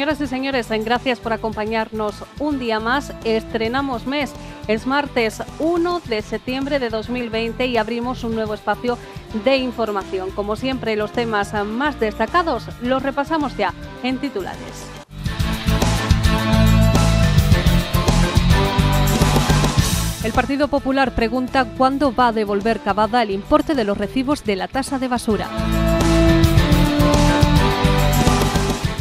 Señoras y señores, gracias por acompañarnos un día más. Estrenamos mes. Es martes 1 de septiembre de 2020 y abrimos un nuevo espacio de información. Como siempre, los temas más destacados los repasamos ya en titulares. El Partido Popular pregunta cuándo va a devolver cabada el importe de los recibos de la tasa de basura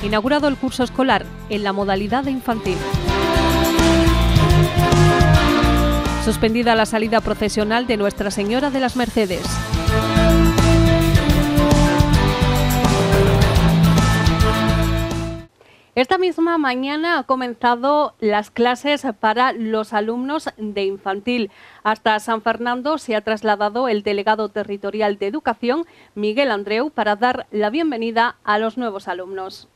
inaugurado el curso escolar en la modalidad de infantil. Suspendida la salida procesional de Nuestra Señora de las Mercedes. Esta misma mañana ha comenzado las clases para los alumnos de infantil. Hasta San Fernando se ha trasladado el delegado territorial de educación, Miguel Andreu, para dar la bienvenida a los nuevos alumnos.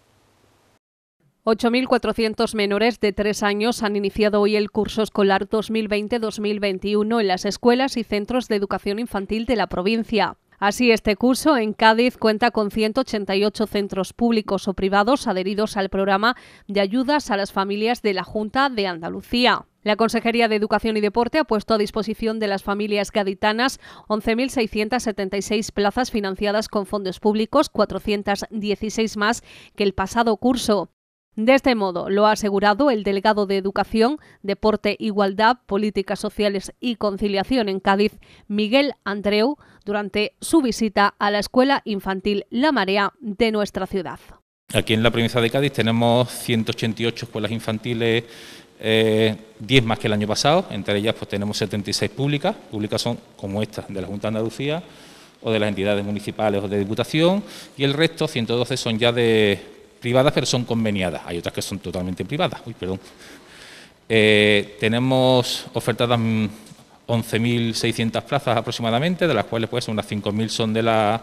8.400 menores de tres años han iniciado hoy el curso escolar 2020-2021 en las escuelas y centros de educación infantil de la provincia. Así, este curso en Cádiz cuenta con 188 centros públicos o privados adheridos al programa de ayudas a las familias de la Junta de Andalucía. La Consejería de Educación y Deporte ha puesto a disposición de las familias gaditanas 11.676 plazas financiadas con fondos públicos, 416 más que el pasado curso. De este modo, lo ha asegurado el delegado de Educación, Deporte, Igualdad, Políticas Sociales y Conciliación en Cádiz, Miguel Andreu, durante su visita a la Escuela Infantil La Marea de nuestra ciudad. Aquí en la provincia de Cádiz tenemos 188 escuelas infantiles, 10 eh, más que el año pasado, entre ellas pues, tenemos 76 públicas, públicas son como estas de la Junta de Andalucía o de las entidades municipales o de Diputación, y el resto, 112, son ya de privadas, pero son conveniadas. Hay otras que son totalmente privadas. Uy, perdón. Eh, tenemos ofertadas 11.600 mm, plazas aproximadamente, de las cuales pues unas 5.000 son de, de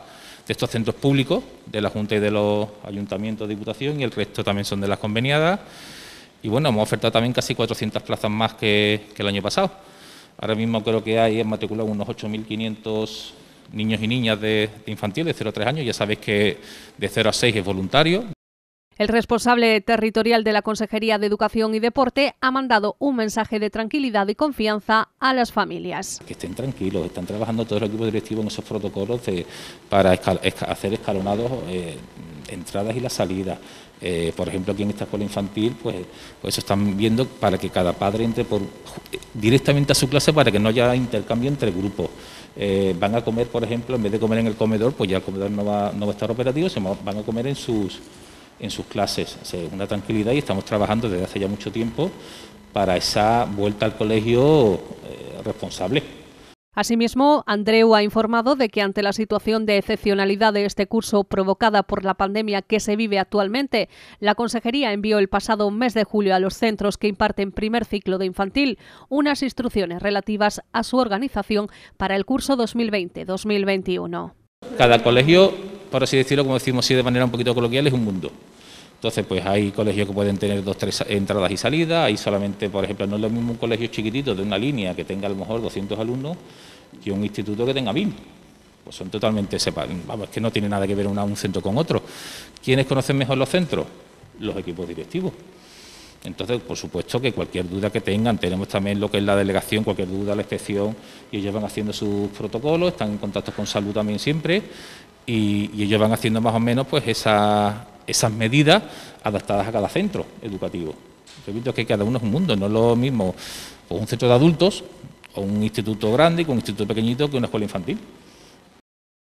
estos centros públicos, de la Junta y de los ayuntamientos de Diputación, y el resto también son de las conveniadas. Y bueno, hemos ofertado también casi 400 plazas más que, el año pasado. Ahora mismo creo que hay matriculado unos 8.500 niños y niñas de, infantil de 0 a 3 años. Ya sabéis que de 0 a 6 es voluntario. El responsable territorial de la Consejería de Educación y Deporte ha mandado un mensaje de tranquilidad y confianza a las familias. Que estén tranquilos, están trabajando todos los equipos directivos en esos protocolos para hacer escalonados eh, entradas y las salidas. Eh, por ejemplo, aquí en esta escuela infantil, pues, pues eso están viendo para que cada padre entre directamente a su clase para que no haya intercambio entre grupos. Eh, van a comer, por ejemplo, en vez de comer en el comedor, pues ya el comedor no va, a estar operativo, se van a comer en sus, en sus clases, una tranquilidad y estamos trabajando desde hace ya mucho tiempo para esa vuelta al colegio eh, responsable. Asimismo, Andreu ha informado de que ante la situación de excepcionalidad de este curso provocada por la pandemia que se vive actualmente, la Consejería envió el pasado mes de julio a los centros que imparten primer ciclo de infantil unas instrucciones relativas a su organización para el curso 2020-2021. Cada colegio, por así decirlo, como decimos así de manera un poquito coloquial, es un mundo. Entonces, pues hay colegios que pueden tener dos, tres entradas y salidas, hay solamente, por ejemplo, no es lo mismo un colegio chiquitito de una línea que tenga a lo mejor 200 alumnos que un instituto que tenga 1000. Pues son totalmente separados, vamos, es que no tiene nada que ver un centro con otro. ¿Quiénes conocen mejor los centros? Los equipos directivos. Entonces, por supuesto que cualquier duda que tengan, tenemos también lo que es la delegación, cualquier duda, la inspección, y ellos van haciendo sus protocolos, están en contacto con salud también siempre, y, y ellos van haciendo más o menos pues esa, esas medidas adaptadas a cada centro educativo. Repito que cada uno es un mundo, no es lo mismo pues, un centro de adultos o un instituto grande con un instituto pequeñito que una escuela infantil.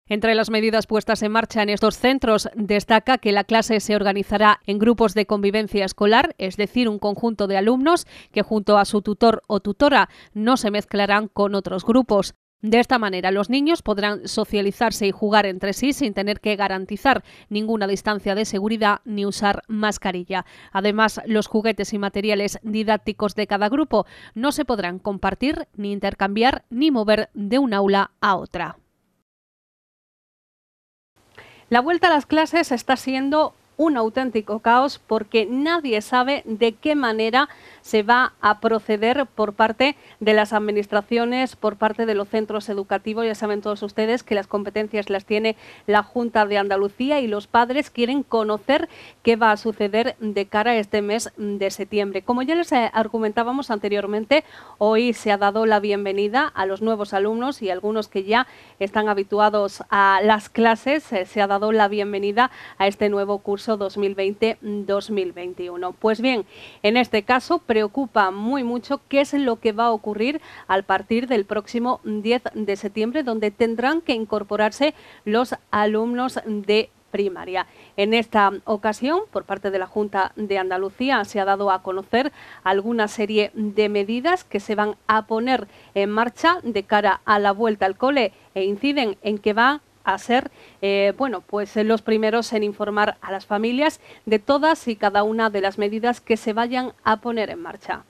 Entre las medidas puestas en marcha en estos centros, destaca que la clase se organizará en grupos de convivencia escolar, es decir, un conjunto de alumnos que junto a su tutor o tutora no se mezclarán con otros grupos. De esta manera, los niños podrán socializarse y jugar entre sí sin tener que garantizar ninguna distancia de seguridad ni usar mascarilla. Además, los juguetes y materiales didácticos de cada grupo no se podrán compartir, ni intercambiar, ni mover de un aula a otra. La vuelta a las clases está siendo un auténtico caos porque nadie sabe de qué manera se va a proceder por parte de las administraciones, por parte de los centros educativos. Ya saben todos ustedes que las competencias las tiene la Junta de Andalucía y los padres quieren conocer qué va a suceder de cara a este mes de septiembre. Como ya les eh, argumentábamos anteriormente, hoy se ha dado la bienvenida a los nuevos alumnos y algunos que ya están habituados a las clases, eh, se ha dado la bienvenida a este nuevo curso 2020-2021. Pues bien, en este caso preocupa muy mucho qué es lo que va a ocurrir al partir del próximo 10 de septiembre, donde tendrán que incorporarse los alumnos de primaria. En esta ocasión, por parte de la Junta de Andalucía, se ha dado a conocer alguna serie de medidas que se van a poner en marcha de cara a la vuelta al cole e inciden en que va a ser, eh, bueno, pues eh, los primeros en informar a las familias de todas y cada una de las medidas que se vayan a poner en marcha.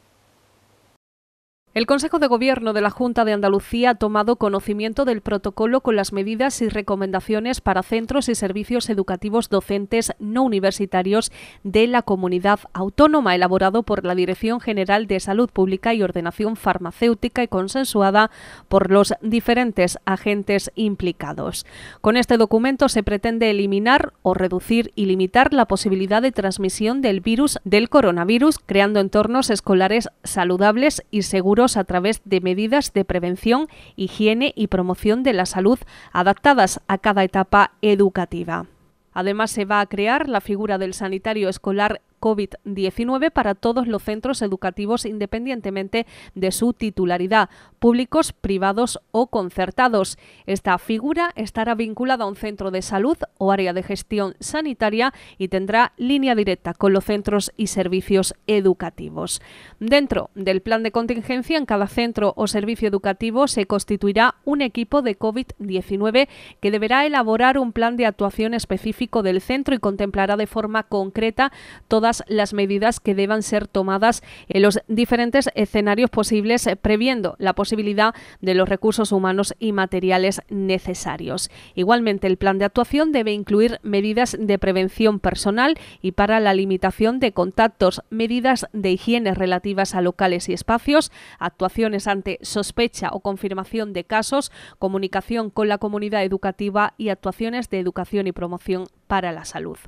El Consejo de Gobierno de la Junta de Andalucía ha tomado conocimiento del protocolo con las medidas y recomendaciones para centros y servicios educativos docentes no universitarios de la comunidad autónoma, elaborado por la Dirección General de Salud Pública y Ordenación Farmacéutica y consensuada por los diferentes agentes implicados. Con este documento se pretende eliminar o reducir y limitar la posibilidad de transmisión del virus del coronavirus, creando entornos escolares saludables y seguros a través de medidas de prevención, higiene y promoción de la salud adaptadas a cada etapa educativa. Además, se va a crear la figura del sanitario escolar COVID-19 para todos los centros educativos independientemente de su titularidad, públicos, privados o concertados. Esta figura estará vinculada a un centro de salud o área de gestión sanitaria y tendrá línea directa con los centros y servicios educativos. Dentro del plan de contingencia, en cada centro o servicio educativo se constituirá un equipo de COVID-19 que deberá elaborar un plan de actuación específico del centro y contemplará de forma concreta todas las medidas que deban ser tomadas en los diferentes escenarios posibles, eh, previendo la posibilidad de los recursos humanos y materiales necesarios. Igualmente, el plan de actuación debe incluir medidas de prevención personal y para la limitación de contactos, medidas de higiene relativas a locales y espacios, actuaciones ante sospecha o confirmación de casos, comunicación con la comunidad educativa y actuaciones de educación y promoción para la salud.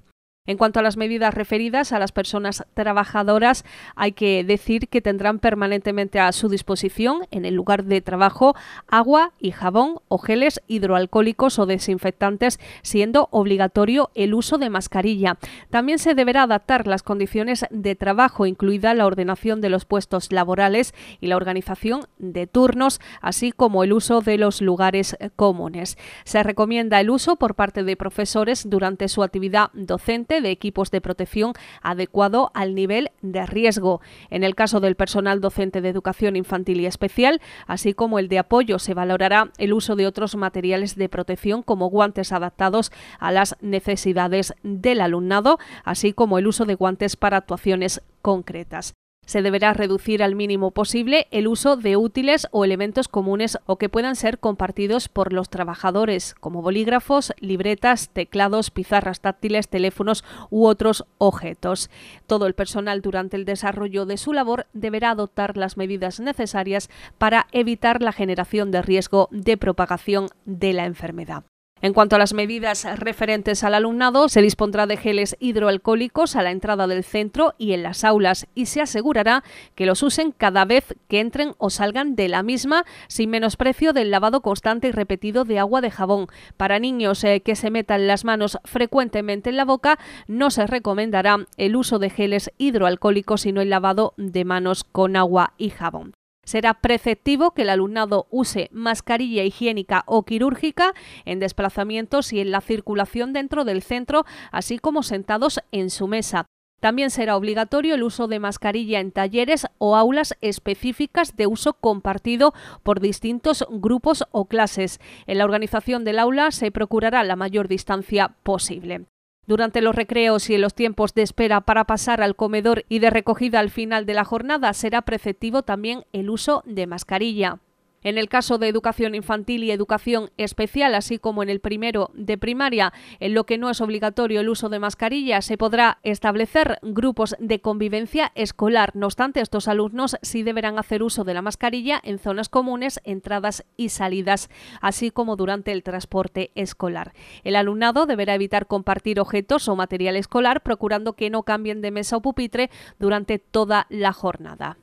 En cuanto a las medidas referidas a las personas trabajadoras, hay que decir que tendrán permanentemente a su disposición en el lugar de trabajo agua y jabón o geles hidroalcohólicos o desinfectantes, siendo obligatorio el uso de mascarilla. También se deberá adaptar las condiciones de trabajo, incluida la ordenación de los puestos laborales y la organización de turnos, así como el uso de los lugares comunes. Se recomienda el uso por parte de profesores durante su actividad docente de equipos de protección adecuado al nivel de riesgo. En el caso del personal docente de educación infantil y especial, así como el de apoyo, se valorará el uso de otros materiales de protección como guantes adaptados a las necesidades del alumnado, así como el uso de guantes para actuaciones concretas se deberá reducir al mínimo posible el uso de útiles o elementos comunes o que puedan ser compartidos por los trabajadores, como bolígrafos, libretas, teclados, pizarras táctiles, teléfonos u otros objetos. Todo el personal durante el desarrollo de su labor deberá adoptar las medidas necesarias para evitar la generación de riesgo de propagación de la enfermedad. En cuanto a las medidas referentes al alumnado, se dispondrá de geles hidroalcohólicos a la entrada del centro y en las aulas y se asegurará que los usen cada vez que entren o salgan de la misma, sin menosprecio del lavado constante y repetido de agua de jabón. Para niños eh, que se metan las manos frecuentemente en la boca, no se recomendará el uso de geles hidroalcohólicos, sino el lavado de manos con agua y jabón. Será preceptivo que el alumnado use mascarilla higiénica o quirúrgica en desplazamientos y en la circulación dentro del centro, así como sentados en su mesa. También será obligatorio el uso de mascarilla en talleres o aulas específicas de uso compartido por distintos grupos o clases. En la organización del aula se procurará la mayor distancia posible. Durante los recreos y en los tiempos de espera para pasar al comedor y de recogida al final de la jornada será preceptivo también el uso de mascarilla. En el caso de educación infantil y educación especial, así como en el primero de primaria, en lo que no es obligatorio el uso de mascarilla, se podrá establecer grupos de convivencia escolar. No obstante, estos alumnos sí deberán hacer uso de la mascarilla en zonas comunes, entradas y salidas, así como durante el transporte escolar. El alumnado deberá evitar compartir objetos o material escolar, procurando que no cambien de mesa o pupitre durante toda la jornada.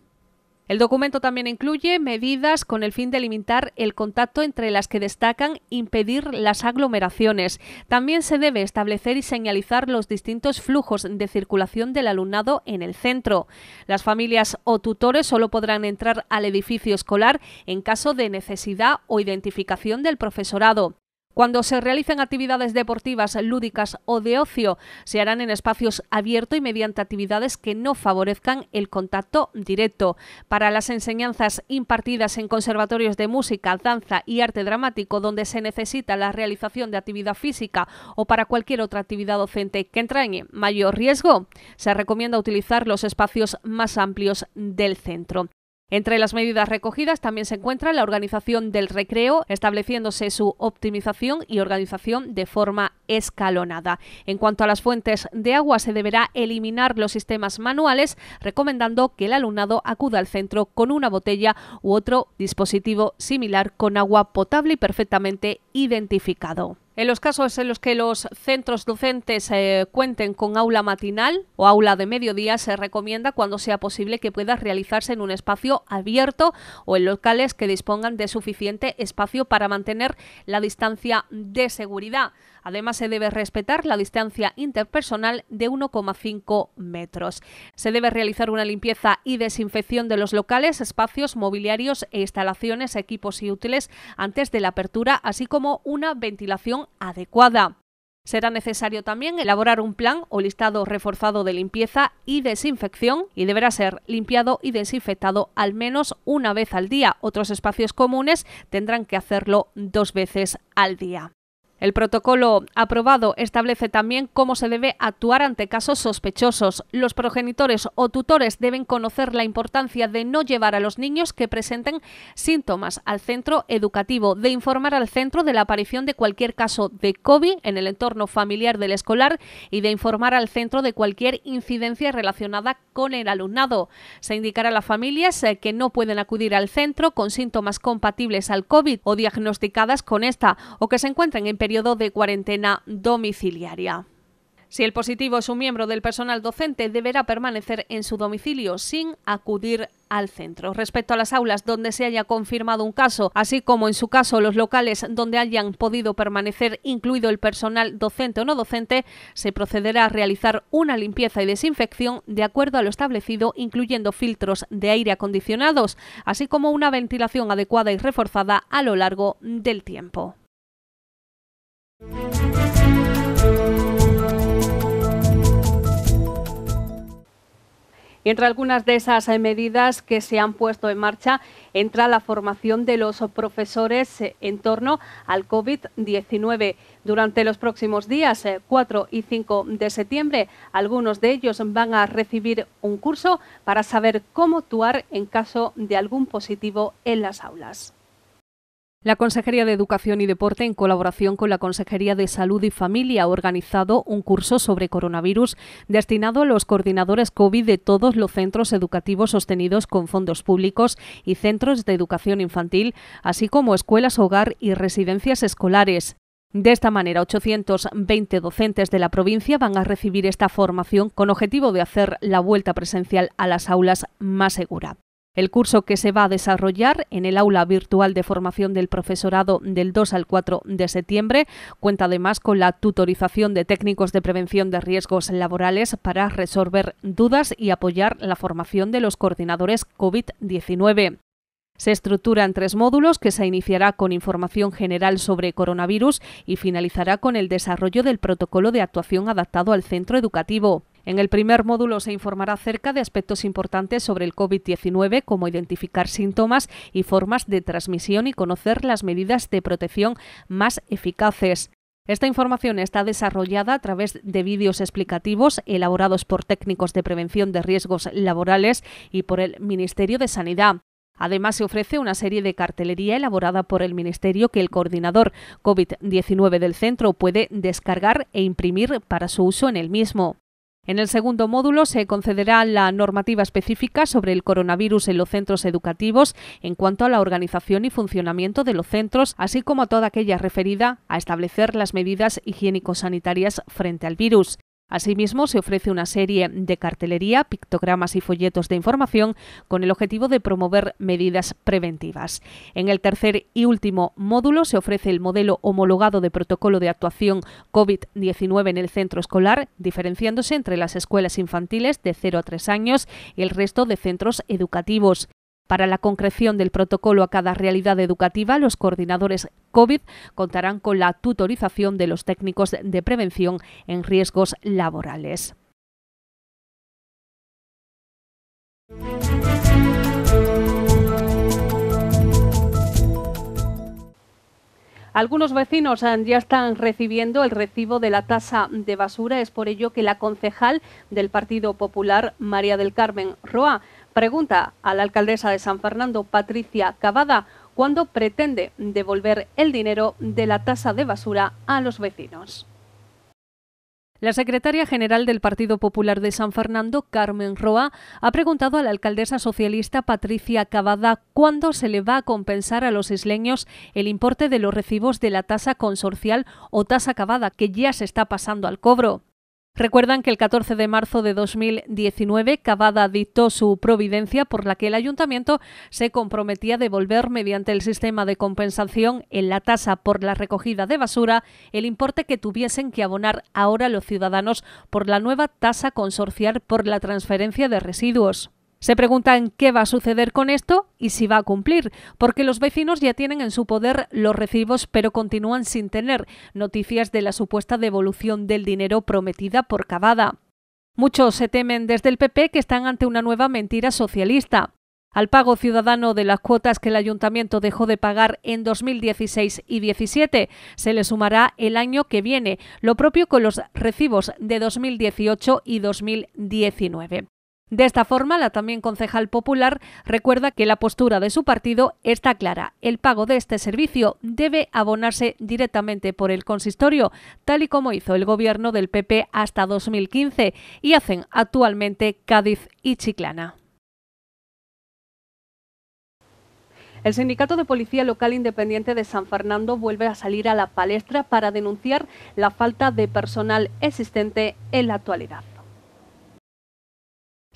El documento también incluye medidas con el fin de limitar el contacto entre las que destacan impedir las aglomeraciones. También se debe establecer y señalizar los distintos flujos de circulación del alumnado en el centro. Las familias o tutores solo podrán entrar al edificio escolar en caso de necesidad o identificación del profesorado. Cuando se realicen actividades deportivas, lúdicas o de ocio, se harán en espacios abiertos y mediante actividades que no favorezcan el contacto directo. Para las enseñanzas impartidas en conservatorios de música, danza y arte dramático, donde se necesita la realización de actividad física o para cualquier otra actividad docente que entrañe mayor riesgo, se recomienda utilizar los espacios más amplios del centro. Entre las medidas recogidas también se encuentra la organización del recreo, estableciéndose su optimización y organización de forma escalonada. En cuanto a las fuentes de agua, se deberá eliminar los sistemas manuales, recomendando que el alumnado acuda al centro con una botella u otro dispositivo similar con agua potable y perfectamente identificado. En los casos en los que los centros docentes eh, cuenten con aula matinal o aula de mediodía, se recomienda cuando sea posible que pueda realizarse en un espacio abierto o en locales que dispongan de suficiente espacio para mantener la distancia de seguridad. Además, se debe respetar la distancia interpersonal de 1,5 metros. Se debe realizar una limpieza y desinfección de los locales, espacios, mobiliarios e instalaciones, equipos y útiles antes de la apertura, así como una ventilación adecuada. Será necesario también elaborar un plan o listado reforzado de limpieza y desinfección y deberá ser limpiado y desinfectado al menos una vez al día. Otros espacios comunes tendrán que hacerlo dos veces al día. El protocolo aprobado establece también cómo se debe actuar ante casos sospechosos. Los progenitores o tutores deben conocer la importancia de no llevar a los niños que presenten síntomas al centro educativo, de informar al centro de la aparición de cualquier caso de COVID en el entorno familiar del escolar y de informar al centro de cualquier incidencia relacionada con el alumnado. Se indicará a las familias eh, que no pueden acudir al centro con síntomas compatibles al COVID o diagnosticadas con esta o que se encuentren en periodo de cuarentena domiciliaria. Si el positivo es un miembro del personal docente, deberá permanecer en su domicilio sin acudir al centro. Respecto a las aulas donde se haya confirmado un caso, así como en su caso los locales donde hayan podido permanecer, incluido el personal docente o no docente, se procederá a realizar una limpieza y desinfección de acuerdo a lo establecido, incluyendo filtros de aire acondicionados, así como una ventilación adecuada y reforzada a lo largo del tiempo entre algunas de esas eh, medidas que se han puesto en marcha entra la formación de los profesores eh, en torno al COVID-19. Durante los próximos días, 4 eh, y 5 de septiembre, algunos de ellos van a recibir un curso para saber cómo actuar en caso de algún positivo en las aulas. La Consejería de Educación y Deporte, en colaboración con la Consejería de Salud y Familia, ha organizado un curso sobre coronavirus destinado a los coordinadores COVID de todos los centros educativos sostenidos con fondos públicos y centros de educación infantil, así como escuelas, hogar y residencias escolares. De esta manera, 820 docentes de la provincia van a recibir esta formación con objetivo de hacer la vuelta presencial a las aulas más segura. El curso que se va a desarrollar en el aula virtual de formación del profesorado del 2 al 4 de septiembre cuenta además con la tutorización de técnicos de prevención de riesgos laborales para resolver dudas y apoyar la formación de los coordinadores COVID-19. Se estructura en tres módulos que se iniciará con información general sobre coronavirus y finalizará con el desarrollo del protocolo de actuación adaptado al centro educativo. En el primer módulo se informará acerca de aspectos importantes sobre el COVID-19, como identificar síntomas y formas de transmisión y conocer las medidas de protección más eficaces. Esta información está desarrollada a través de vídeos explicativos elaborados por técnicos de prevención de riesgos laborales y por el Ministerio de Sanidad. Además, se ofrece una serie de cartelería elaborada por el Ministerio que el coordinador COVID-19 del centro puede descargar e imprimir para su uso en el mismo. En el segundo módulo se concederá la normativa específica sobre el coronavirus en los centros educativos en cuanto a la organización y funcionamiento de los centros, así como a toda aquella referida a establecer las medidas higiénico-sanitarias frente al virus. Asimismo, se ofrece una serie de cartelería, pictogramas y folletos de información con el objetivo de promover medidas preventivas. En el tercer y último módulo se ofrece el modelo homologado de protocolo de actuación COVID-19 en el centro escolar, diferenciándose entre las escuelas infantiles de 0 a 3 años y el resto de centros educativos. Para la concreción del protocolo a cada realidad educativa, los coordinadores COVID contarán con la tutorización de los técnicos de prevención en riesgos laborales. Algunos vecinos ah, ya están recibiendo el recibo de la tasa de basura. Es por ello que la concejal del Partido Popular, María del Carmen Roa, pregunta a la alcaldesa de San Fernando, Patricia Cavada, cuándo pretende devolver el dinero de la tasa de basura a los vecinos. La secretaria general del Partido Popular de San Fernando, Carmen Roa, ha preguntado a la alcaldesa socialista Patricia Cavada cuándo se le va a compensar a los isleños el importe de los recibos de la tasa consorcial o tasa cavada que ya se está pasando al cobro. Recuerdan que el 14 de marzo de 2019 Cavada dictó su providencia por la que el ayuntamiento se comprometía a devolver mediante el sistema de compensación en la tasa por la recogida de basura el importe que tuviesen que abonar ahora los ciudadanos por la nueva tasa consorcial por la transferencia de residuos. Se preguntan qué va a suceder con esto y si va a cumplir, porque los vecinos ya tienen en su poder los recibos, pero continúan sin tener noticias de la supuesta devolución del dinero prometida por Cavada. Muchos se temen desde el PP que están ante una nueva mentira socialista. Al pago ciudadano de las cuotas que el ayuntamiento dejó de pagar en 2016 y 17 se le sumará el año que viene, lo propio con los recibos de 2018 y 2019. De esta forma, la también concejal popular recuerda que la postura de su partido está clara. El pago de este servicio debe abonarse directamente por el consistorio, tal y como hizo el gobierno del PP hasta 2015 y hacen actualmente Cádiz y Chiclana. El Sindicato de Policía Local Independiente de San Fernando vuelve a salir a la palestra para denunciar la falta de personal existente en la actualidad.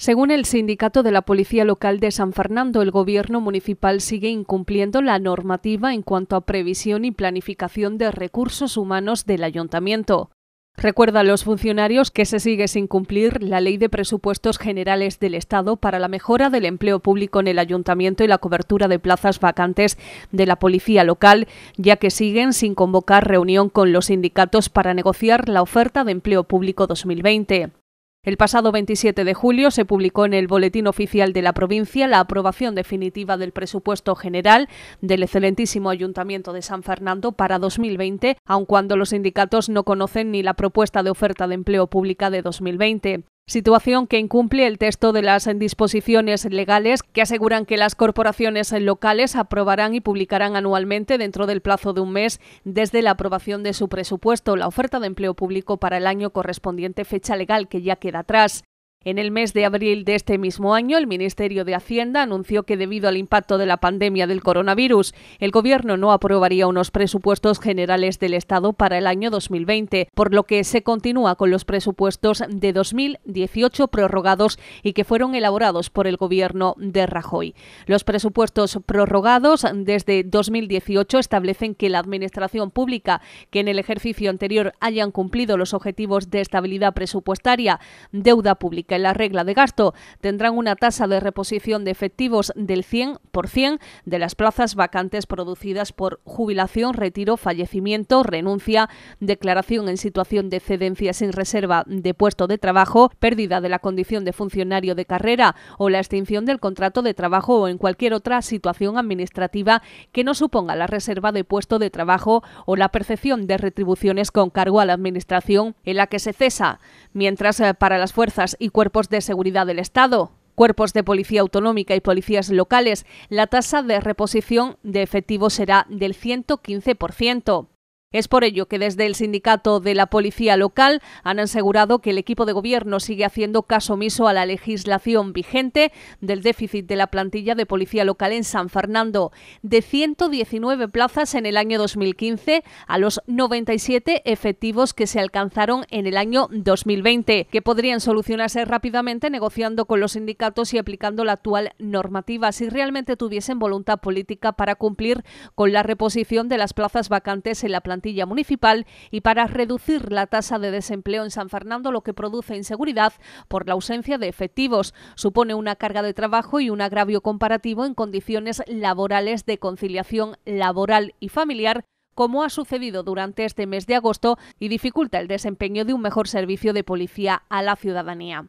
Según el sindicato de la Policía Local de San Fernando, el gobierno municipal sigue incumpliendo la normativa en cuanto a previsión y planificación de recursos humanos del ayuntamiento. Recuerda a los funcionarios que se sigue sin cumplir la Ley de Presupuestos Generales del Estado para la mejora del empleo público en el ayuntamiento y la cobertura de plazas vacantes de la policía local, ya que siguen sin convocar reunión con los sindicatos para negociar la oferta de empleo público 2020. El pasado 27 de julio se publicó en el Boletín Oficial de la provincia la aprobación definitiva del presupuesto general del excelentísimo Ayuntamiento de San Fernando para 2020, aun cuando los sindicatos no conocen ni la propuesta de oferta de empleo pública de 2020 situación que incumple el texto de las disposiciones legales que aseguran que las corporaciones locales aprobarán y publicarán anualmente dentro del plazo de un mes desde la aprobación de su presupuesto la oferta de empleo público para el año correspondiente fecha legal que ya queda atrás. En el mes de abril de este mismo año, el Ministerio de Hacienda anunció que debido al impacto de la pandemia del coronavirus, el Gobierno no aprobaría unos presupuestos generales del Estado para el año 2020, por lo que se continúa con los presupuestos de 2018 prorrogados y que fueron elaborados por el Gobierno de Rajoy. Los presupuestos prorrogados desde 2018 establecen que la Administración Pública, que en el ejercicio anterior hayan cumplido los objetivos de estabilidad presupuestaria, deuda pública, en la regla de gasto. Tendrán una tasa de reposición de efectivos del 100% de las plazas vacantes producidas por jubilación, retiro, fallecimiento, renuncia, declaración en situación de excedencia sin reserva de puesto de trabajo, pérdida de la condición de funcionario de carrera o la extinción del contrato de trabajo o en cualquier otra situación administrativa que no suponga la reserva de puesto de trabajo o la percepción de retribuciones con cargo a la administración en la que se cesa, mientras eh, para las fuerzas y cuerpos de seguridad del Estado, cuerpos de policía autonómica y policías locales, la tasa de reposición de efectivos será del 115%. Es por ello que desde el sindicato de la policía local han asegurado que el equipo de gobierno sigue haciendo caso omiso a la legislación vigente del déficit de la plantilla de policía local en San Fernando, de 119 plazas en el año 2015 a los 97 efectivos que se alcanzaron en el año 2020, que podrían solucionarse rápidamente negociando con los sindicatos y aplicando la actual normativa si realmente tuviesen voluntad política para cumplir con la reposición de las plazas vacantes en la plantilla municipal y para reducir la tasa de desempleo en San Fernando, lo que produce inseguridad por la ausencia de efectivos. Supone una carga de trabajo y un agravio comparativo en condiciones laborales de conciliación laboral y familiar como ha sucedido durante este mes de agosto y dificulta el desempeño de un mejor servicio de policía a la ciudadanía.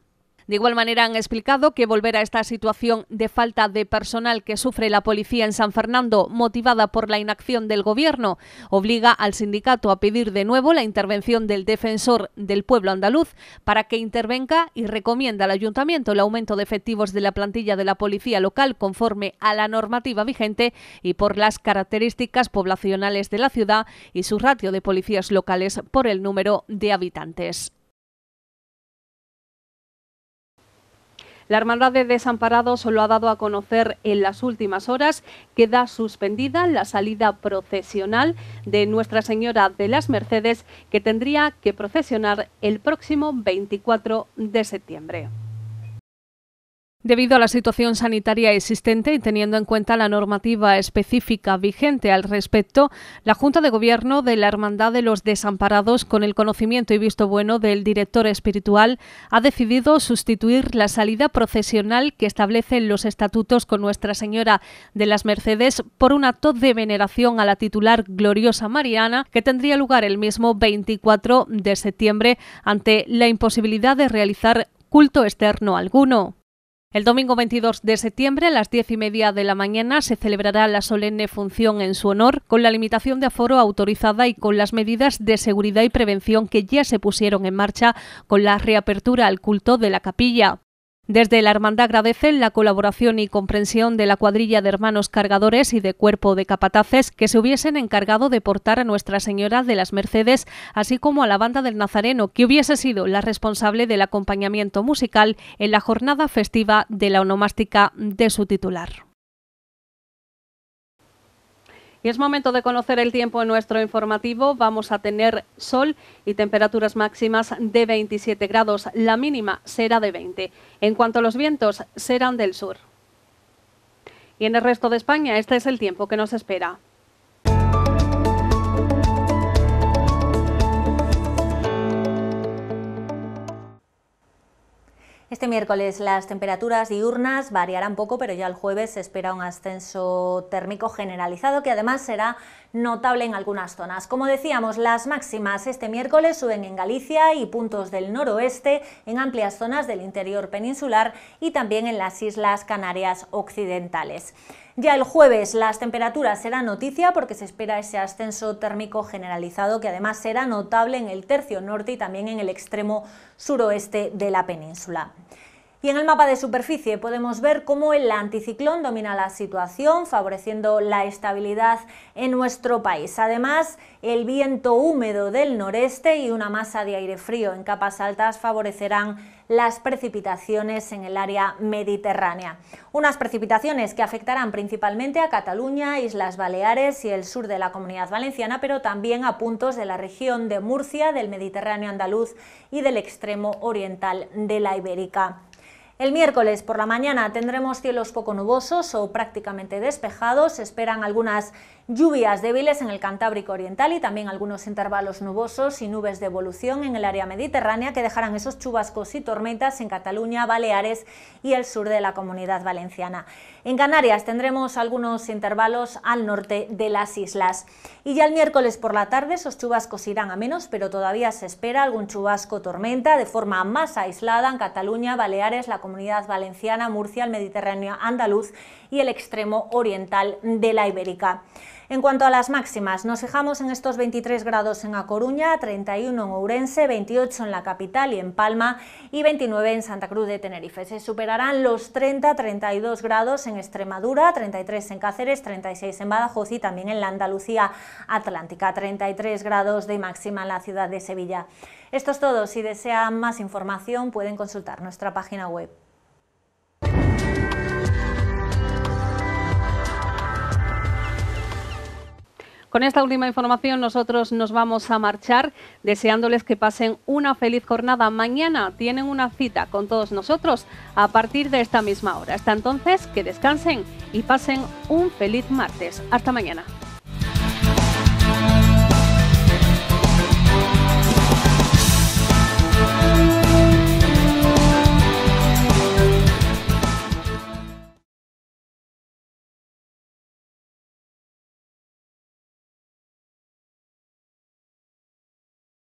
De igual manera han explicado que volver a esta situación de falta de personal que sufre la policía en San Fernando, motivada por la inacción del Gobierno, obliga al sindicato a pedir de nuevo la intervención del defensor del pueblo andaluz para que intervenga y recomienda al ayuntamiento el aumento de efectivos de la plantilla de la policía local conforme a la normativa vigente y por las características poblacionales de la ciudad y su ratio de policías locales por el número de habitantes. La Hermandad de Desamparados lo ha dado a conocer en las últimas horas. Queda suspendida la salida procesional de Nuestra Señora de las Mercedes, que tendría que procesionar el próximo 24 de septiembre. Debido a la situación sanitaria existente y teniendo en cuenta la normativa específica vigente al respecto, la Junta de Gobierno de la Hermandad de los Desamparados, con el conocimiento y visto bueno del director espiritual, ha decidido sustituir la salida procesional que establecen los estatutos con Nuestra Señora de las Mercedes por un acto de veneración a la titular gloriosa Mariana que tendría lugar el mismo 24 de septiembre ante la imposibilidad de realizar culto externo alguno. El domingo 22 de septiembre a las diez y media de la mañana se celebrará la solemne función en su honor con la limitación de aforo autorizada y con las medidas de seguridad y prevención que ya se pusieron en marcha con la reapertura al culto de la capilla. Desde la Hermandad agradecen la colaboración y comprensión de la cuadrilla de hermanos cargadores y de cuerpo de capataces que se hubiesen encargado de portar a Nuestra Señora de las Mercedes, así como a la banda del Nazareno, que hubiese sido la responsable del acompañamiento musical en la jornada festiva de la onomástica de su titular. Y es momento de conocer el tiempo en nuestro informativo. Vamos a tener sol y temperaturas máximas de 27 grados. La mínima será de 20. En cuanto a los vientos, serán del sur. Y en el resto de España, este es el tiempo que nos espera. Este miércoles las temperaturas diurnas variarán poco, pero ya el jueves se espera un ascenso térmico generalizado que además será notable en algunas zonas. Como decíamos, las máximas este miércoles suben en Galicia y puntos del noroeste, en amplias zonas del interior peninsular y también en las Islas Canarias Occidentales. Ya el jueves las temperaturas serán noticia porque se espera ese ascenso térmico generalizado que además será notable en el tercio norte y también en el extremo suroeste de la península. Y en el mapa de superficie podemos ver cómo el anticiclón domina la situación, favoreciendo la estabilidad en nuestro país. Además, el viento húmedo del noreste y una masa de aire frío en capas altas favorecerán las precipitaciones en el área mediterránea. Unas precipitaciones que afectarán principalmente a Cataluña, Islas Baleares y el sur de la Comunidad Valenciana, pero también a puntos de la región de Murcia, del Mediterráneo andaluz y del extremo oriental de la Ibérica. El miércoles por la mañana tendremos cielos poco nubosos o prácticamente despejados. Se esperan algunas lluvias débiles en el Cantábrico Oriental y también algunos intervalos nubosos y nubes de evolución en el área mediterránea que dejarán esos chubascos y tormentas en Cataluña, Baleares y el sur de la comunidad valenciana. En Canarias tendremos algunos intervalos al norte de las islas. Y ya el miércoles por la tarde esos chubascos irán a menos, pero todavía se espera algún chubasco tormenta de forma más aislada en Cataluña, Baleares, la comunidad Comunidad Valenciana, Murcia, el Mediterráneo andaluz y el extremo oriental de la Ibérica. En cuanto a las máximas, nos fijamos en estos 23 grados en A Coruña, 31 en Ourense, 28 en la capital y en Palma y 29 en Santa Cruz de Tenerife. Se superarán los 30-32 grados en Extremadura, 33 en Cáceres, 36 en Badajoz y también en la Andalucía Atlántica, 33 grados de máxima en la ciudad de Sevilla. Esto es todo. Si desean más información pueden consultar nuestra página web. Con esta última información nosotros nos vamos a marchar deseándoles que pasen una feliz jornada. Mañana tienen una cita con todos nosotros a partir de esta misma hora. Hasta entonces, que descansen y pasen un feliz martes. Hasta mañana.